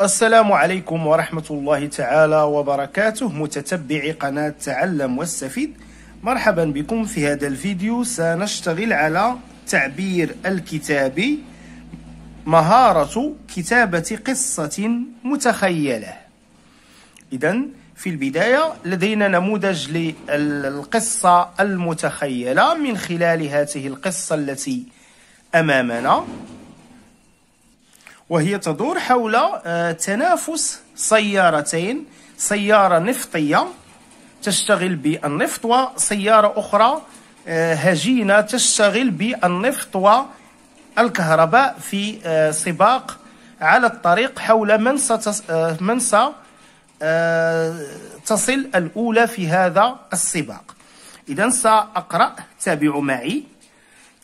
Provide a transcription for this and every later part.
السلام عليكم ورحمة الله تعالى وبركاته متتبعي قناة تعلم واستفيد مرحبا بكم في هذا الفيديو سنشتغل على تعبير الكتابي مهارة كتابة قصة متخيلة إذا في البداية لدينا نموذج للقصة المتخيلة من خلال هذه القصة التي أمامنا وهي تدور حول آه، تنافس سيارتين سيارة نفطية تشتغل بالنفط وسيارة أخرى آه، هجينة تشتغل بالنفط والكهرباء في آه، سباق على الطريق حول من من ستصل الأولى في هذا السباق إذا سأقرأ تابعوا معي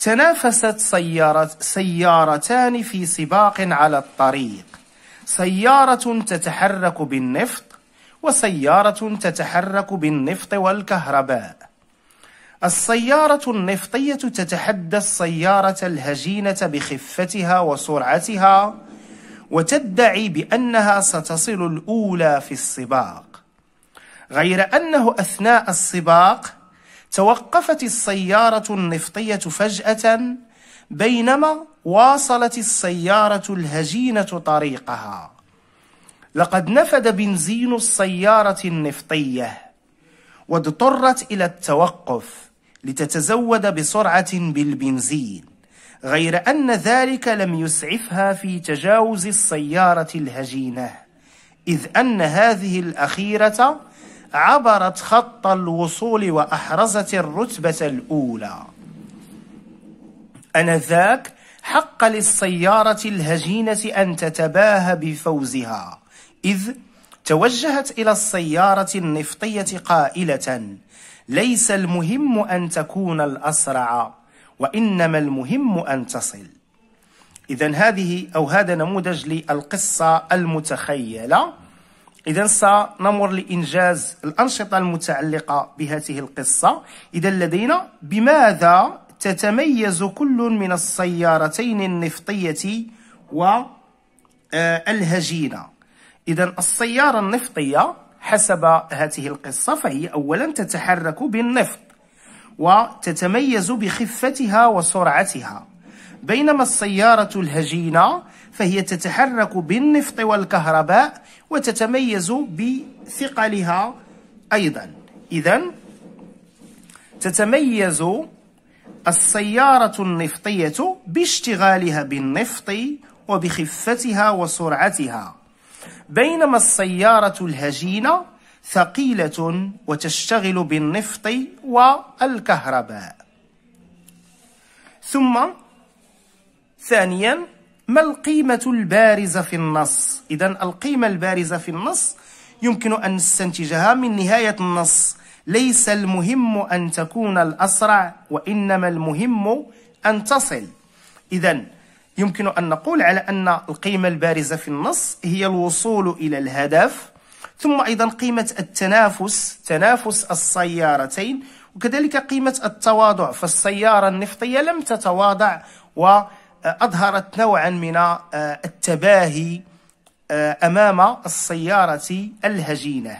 تنافست سيارة سيارتان في سباق على الطريق سيارة تتحرك بالنفط وسيارة تتحرك بالنفط والكهرباء السيارة النفطية تتحدى السيارة الهجينة بخفتها وسرعتها وتدعي بأنها ستصل الأولى في السباق غير أنه أثناء السباق توقفت السيارة النفطية فجأة بينما واصلت السيارة الهجينة طريقها لقد نفد بنزين السيارة النفطية واضطرت إلى التوقف لتتزود بسرعة بالبنزين غير أن ذلك لم يسعفها في تجاوز السيارة الهجينة إذ أن هذه الأخيرة عبرت خط الوصول وأحرزت الرتبة الأولى أنذاك حق للسيارة الهجينة أن تتباهى بفوزها إذ توجهت إلى السيارة النفطية قائلة ليس المهم أن تكون الأسرع وإنما المهم أن تصل إذا هذه أو هذا نموذج للقصة المتخيلة إذا سنمر لإنجاز الأنشطة المتعلقة بهذه القصة إذا لدينا بماذا تتميز كل من السيارتين النفطية والهجينة آه، إذا السيارة النفطية حسب هذه القصة فهي أولا تتحرك بالنفط وتتميز بخفتها وسرعتها بينما السيارة الهجينة فهي تتحرك بالنفط والكهرباء وتتميز بثقلها أيضا إذا تتميز السيارة النفطية باشتغالها بالنفط وبخفتها وسرعتها بينما السيارة الهجينة ثقيلة وتشتغل بالنفط والكهرباء ثم ثانيا ما القيمة البارزة في النص إذا القيمة البارزة في النص يمكن أن نستنتجها من نهاية النص ليس المهم أن تكون الأسرع وإنما المهم أن تصل إذا يمكن أن نقول على أن القيمة البارزة في النص هي الوصول إلى الهدف ثم أيضا قيمة التنافس تنافس السيارتين وكذلك قيمة التواضع فالسيارة النفطية لم تتواضع و أظهرت نوعا من آه، التباهي آه، أمام السيارة الهجينة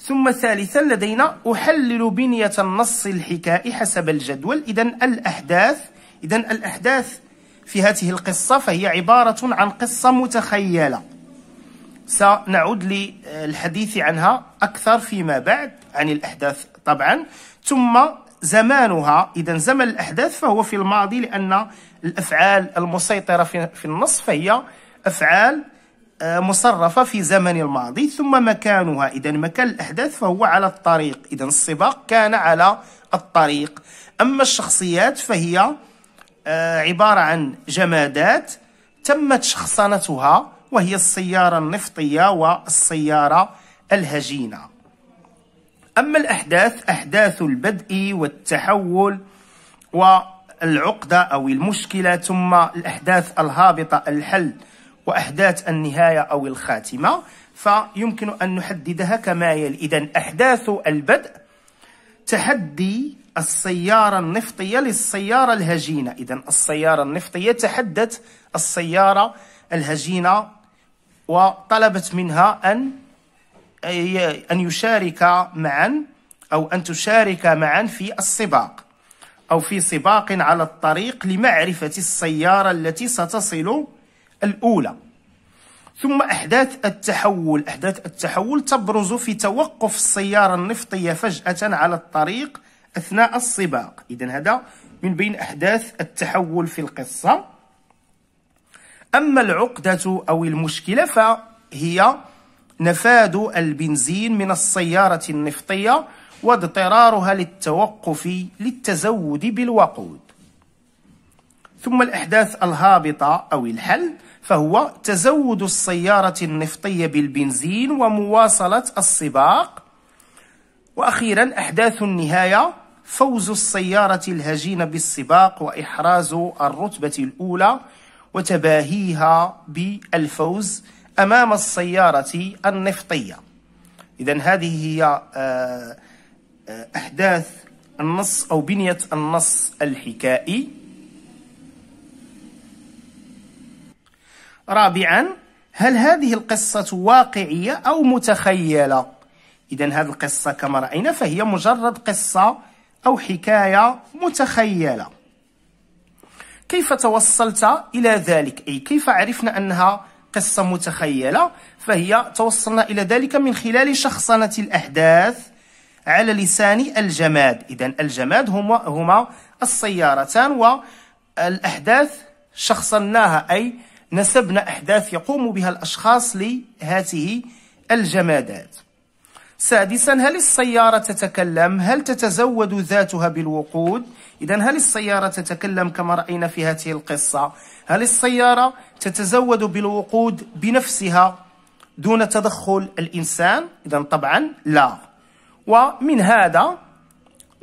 ثم ثالثا لدينا أحلل بنية النص الحكائي حسب الجدول إذا الأحداث إذا الأحداث في هذه القصة فهي عبارة عن قصة متخيلة سنعود للحديث عنها أكثر فيما بعد عن الأحداث طبعا ثم زمانها إذا زمن الأحداث فهو في الماضي لأن الأفعال المسيطرة في النص فهي أفعال آه، مصرفة في زمن الماضي ثم مكانها إذا مكان الأحداث فهو على الطريق إذا السباق كان على الطريق أما الشخصيات فهي آه، عبارة عن جمادات تمت شخصنتها وهي السيارة النفطية والسيارة الهجينة أما الأحداث أحداث البدء والتحول والعقدة أو المشكلة ثم الأحداث الهابطة الحل وأحداث النهاية أو الخاتمة فيمكن أن نحددها كما يلي إذا أحداث البدء تحدي السيارة النفطية للسيارة الهجينة إذا السيارة النفطية تحدت السيارة الهجينة وطلبت منها أن أن يشارك معا أو أن تشارك معا في السباق أو في سباق على الطريق لمعرفة السيارة التي ستصل الأولى ثم أحداث التحول أحداث التحول تبرز في توقف السيارة النفطية فجأة على الطريق أثناء السباق إذا هذا من بين أحداث التحول في القصة أما العقدة أو المشكلة فهي نفاد البنزين من السيارة النفطية واضطرارها للتوقف للتزود بالوقود ثم الأحداث الهابطة أو الحل فهو تزود السيارة النفطية بالبنزين ومواصلة السباق وأخيرا أحداث النهاية فوز السيارة الهجينة بالسباق وإحراز الرتبة الأولى وتباهيها بالفوز أمام السيارة النفطية إذا هذه هي آه، آه، أحداث النص أو بنية النص الحكائي رابعا هل هذه القصة واقعية أو متخيلة؟ إذا هذه القصة كما رأينا فهي مجرد قصة أو حكاية متخيلة كيف توصلت إلى ذلك؟ أي كيف عرفنا أنها قصة متخيلة فهي توصلنا إلى ذلك من خلال شخصنة الأحداث على لسان الجماد إذا الجماد هما, هما السيارتان والأحداث شخصناها أي نسبنا أحداث يقوم بها الأشخاص لهاته الجمادات سادسا هل السيارة تتكلم؟ هل تتزود ذاتها بالوقود؟ إذا هل السيارة تتكلم كما رأينا في هذه القصة؟ هل السيارة تتزود بالوقود بنفسها دون تدخل الإنسان؟ إذا طبعا لا ومن هذا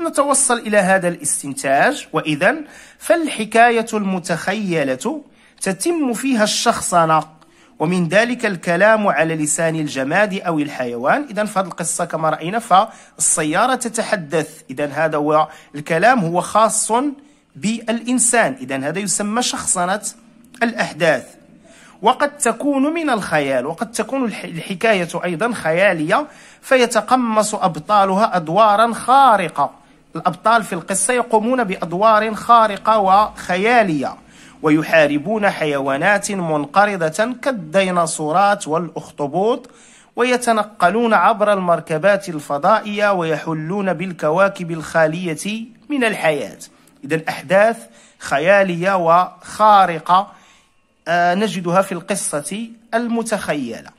نتوصل إلى هذا الاستنتاج وإذا فالحكاية المتخيلة تتم فيها الشخصنة ومن ذلك الكلام على لسان الجماد أو الحيوان إذا في هذه القصة كما رأينا فالسيارة تتحدث إذا هذا هو الكلام هو خاص بالإنسان إذا هذا يسمى شخصنة الأحداث وقد تكون من الخيال وقد تكون الحكاية أيضا خيالية فيتقمص أبطالها أدوارا خارقة الأبطال في القصة يقومون بأدوار خارقة وخيالية ويحاربون حيوانات منقرضة كالديناصورات والأخطبوط ويتنقلون عبر المركبات الفضائية ويحلون بالكواكب الخالية من الحياة إذا أحداث خيالية وخارقة آه، نجدها في القصة المتخيلة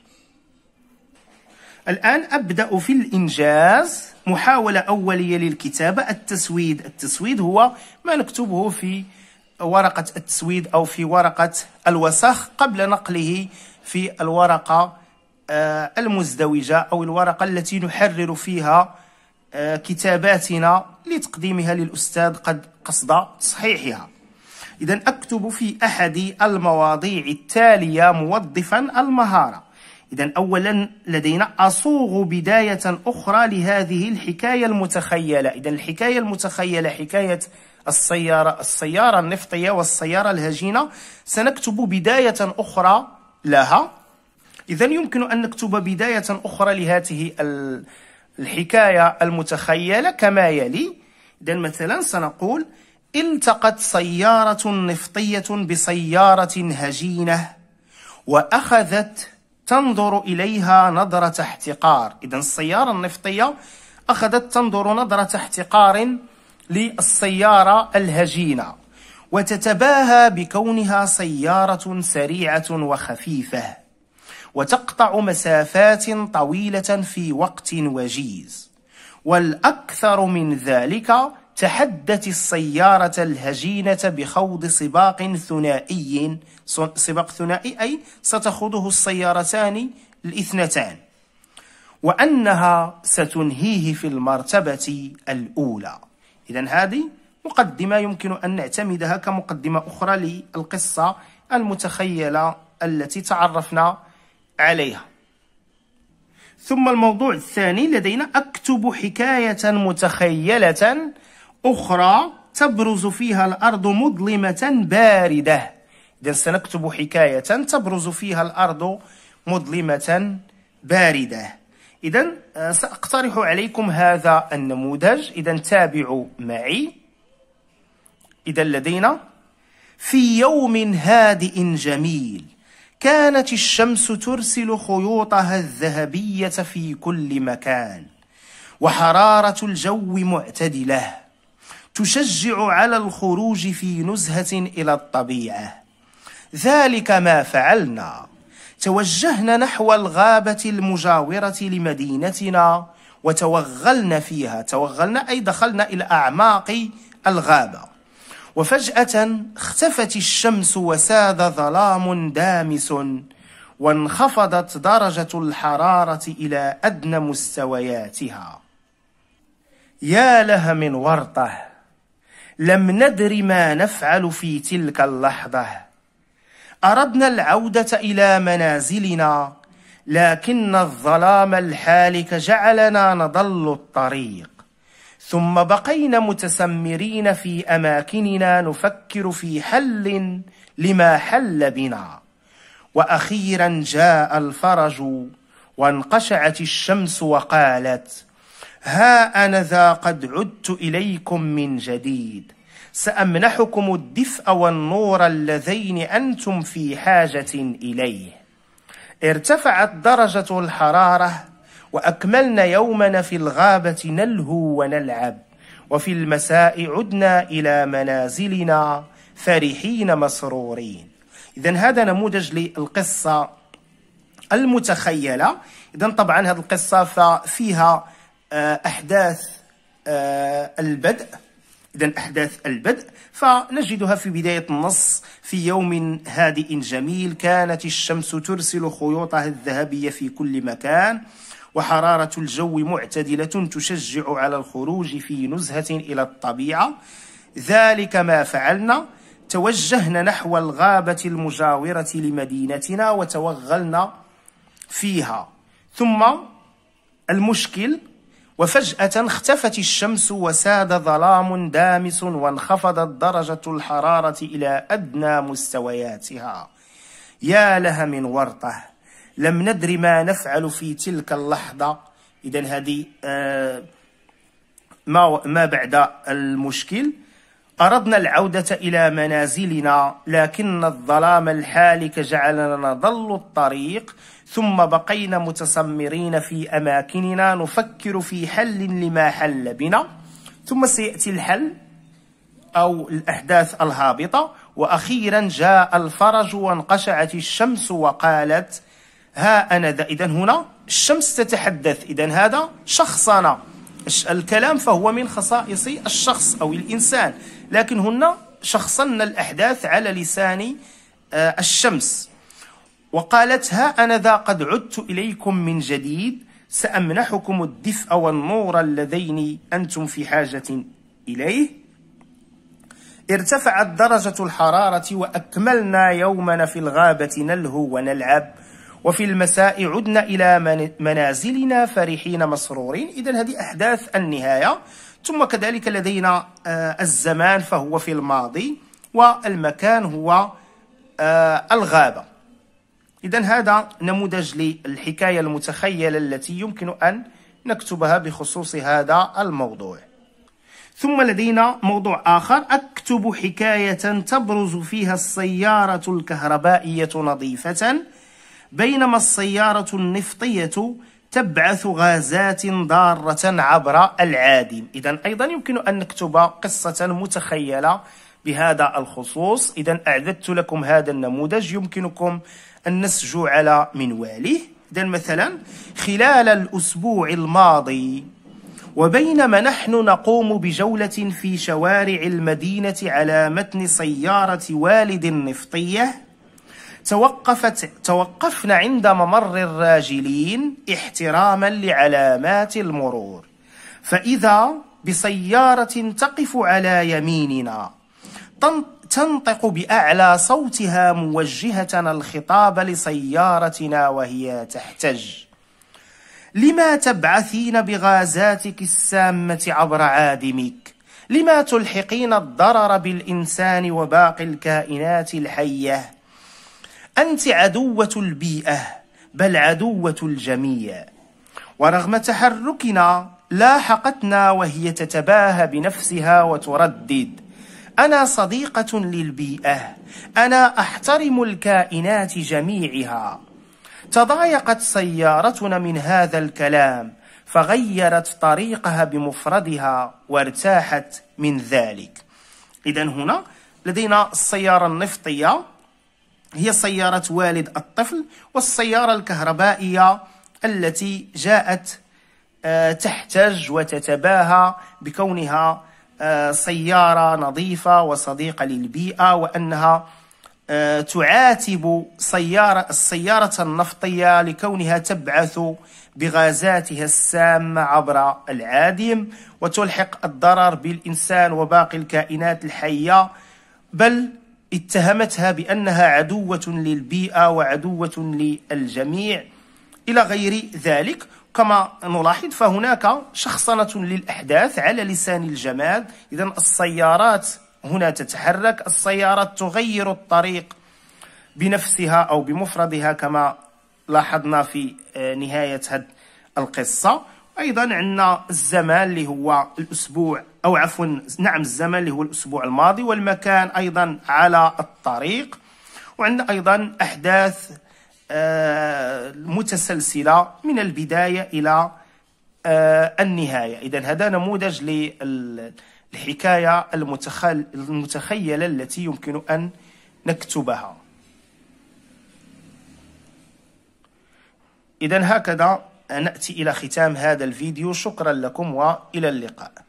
الآن أبدأ في الإنجاز محاولة أولية للكتابة التسويد التسويد هو ما نكتبه في ورقة التسويد أو في ورقة الوسخ قبل نقله في الورقة آه، المزدوجة أو الورقة التي نحرر فيها آه، كتاباتنا لتقديمها للأستاذ قد قصد تصحيحها إذا أكتب في أحد المواضيع التالية موظفا المهارة إذا أولا لدينا أصوغ بداية أخرى لهذه الحكاية المتخيلة إذا الحكاية المتخيلة حكاية السيارة السيارة النفطية والسيارة الهجينة سنكتب بداية أخرى لها إذا يمكن أن نكتب بداية أخرى لهذه الحكاية المتخيلة كما يلي إذا مثلا سنقول التقت سيارة نفطية بسيارة هجينة وأخذت تنظر إليها نظرة احتقار إذا السيارة النفطية أخذت تنظر نظرة احتقار للسيارة الهجينة وتتباهى بكونها سيارة سريعة وخفيفة وتقطع مسافات طويلة في وقت وجيز والأكثر من ذلك تحدت السيارة الهجينة بخوض سباق ثنائي سباق ثنائي أي ستخوضه السيارتان الاثنتان وأنها ستنهيه في المرتبة الأولى إذا هذه مقدمة يمكن أن نعتمدها كمقدمة أخرى للقصة المتخيلة التي تعرفنا عليها ثم الموضوع الثاني لدينا أكتب حكاية متخيلة أخرى تبرز فيها الأرض مظلمة باردة إذا سنكتب حكاية تبرز فيها الأرض مظلمة باردة إذا آه، سأقترح عليكم هذا النموذج إذا تابعوا معي إذا لدينا في يوم هادئ جميل كانت الشمس ترسل خيوطها الذهبية في كل مكان وحرارة الجو معتدلة تشجع على الخروج في نزهة إلى الطبيعة ذلك ما فعلنا توجهنا نحو الغابة المجاورة لمدينتنا وتوغلنا فيها توغلنا أي دخلنا إلى أعماق الغابة وفجأة اختفت الشمس وساد ظلام دامس وانخفضت درجة الحرارة إلى أدنى مستوياتها يا لها من ورطة لم ندر ما نفعل في تلك اللحظة أردنا العودة إلى منازلنا لكن الظلام الحالك جعلنا نضل الطريق ثم بقينا متسمرين في أماكننا نفكر في حل لما حل بنا وأخيرا جاء الفرج وانقشعت الشمس وقالت ها أنا ذا قد عدت إليكم من جديد سأمنحكم الدفء والنور اللذين أنتم في حاجة إليه ارتفعت درجة الحرارة وأكملنا يومنا في الغابة نلهو ونلعب وفي المساء عدنا إلى منازلنا فرحين مسرورين إذا هذا نموذج للقصة المتخيلة إذا طبعا هذه القصة ففيها آه، أحداث آه، البدء إذا أحداث البدء فنجدها في بداية النص في يوم هادئ جميل كانت الشمس ترسل خيوطها الذهبية في كل مكان وحرارة الجو معتدلة تشجع على الخروج في نزهة إلى الطبيعة ذلك ما فعلنا توجهنا نحو الغابة المجاورة لمدينتنا وتوغلنا فيها ثم المشكل وفجأة اختفت الشمس وساد ظلام دامس وانخفضت درجة الحرارة إلى أدنى مستوياتها يا لها من ورطة لم ندر ما نفعل في تلك اللحظة إذا هذه آه، ما, ما بعد المشكل أردنا العودة إلى منازلنا لكن الظلام الحالك جعلنا نضل الطريق ثم بقينا متسمرين في أماكننا نفكر في حل لما حل بنا ثم سيأتي الحل أو الأحداث الهابطة وأخيرا جاء الفرج وانقشعت الشمس وقالت ها أنا ذا إذا هنا الشمس تتحدث إذا هذا شخصنا الكلام فهو من خصائص الشخص أو الإنسان لكن هنا شخصنا الأحداث على لسان آه، الشمس وقالت ها أنا ذا قد عدت إليكم من جديد سأمنحكم الدفء والنور اللذين أنتم في حاجة إليه ارتفعت درجة الحرارة وأكملنا يومنا في الغابة نلهو ونلعب وفي المساء عدنا إلى منازلنا فرحين مسرورين إذا هذه أحداث النهاية ثم كذلك لدينا آه، الزمان فهو في الماضي والمكان هو آه، الغابة إذا هذا نموذج للحكاية المتخيلة التي يمكن أن نكتبها بخصوص هذا الموضوع ثم لدينا موضوع آخر أكتب حكاية تبرز فيها السيارة الكهربائية نظيفة بينما السيارة النفطية تبعث غازات ضارة عبر العادم إذا أيضا يمكن أن نكتب قصة متخيلة بهذا الخصوص إذا أعددت لكم هذا النموذج يمكنكم النسج على منواله إذا مثلا خلال الأسبوع الماضي وبينما نحن نقوم بجولة في شوارع المدينة على متن سيارة والد نفطية توقفت توقفنا عند ممر الراجلين احتراما لعلامات المرور فإذا بسيارة تقف على يميننا تنطق باعلى صوتها موجهه الخطاب لسيارتنا وهي تحتج لما تبعثين بغازاتك السامه عبر عادمك لما تلحقين الضرر بالانسان وباقي الكائنات الحيه انت عدوه البيئه بل عدوه الجميع ورغم تحركنا لاحقتنا وهي تتباهى بنفسها وتردد أنا صديقة للبيئة أنا أحترم الكائنات جميعها تضايقت سيارتنا من هذا الكلام فغيرت طريقها بمفردها وارتاحت من ذلك إذا هنا لدينا السيارة النفطية هي سيارة والد الطفل والسيارة الكهربائية التي جاءت آه، تحتج وتتباهى بكونها آه، سيارة نظيفة وصديقة للبيئة وأنها آه، تعاتب سيارة السيارة النفطية لكونها تبعث بغازاتها السامة عبر العادم وتلحق الضرر بالإنسان وباقي الكائنات الحية بل اتهمتها بأنها عدوة للبيئة وعدوة للجميع إلى غير ذلك كما نلاحظ فهناك شخصنة للأحداث على لسان الجماد إذا السيارات هنا تتحرك السيارات تغير الطريق بنفسها أو بمفردها كما لاحظنا في آه، نهاية هذه القصة أيضا عندنا الزمان اللي هو الأسبوع أو عفوا نعم الزمان اللي هو الأسبوع الماضي والمكان أيضا على الطريق وعندنا أيضا أحداث آه، متسلسلة من البداية إلى آه، النهاية إذا هذا نموذج للحكاية المتخيلة التي يمكن أن نكتبها إذا هكذا نأتي إلى ختام هذا الفيديو شكرا لكم وإلى اللقاء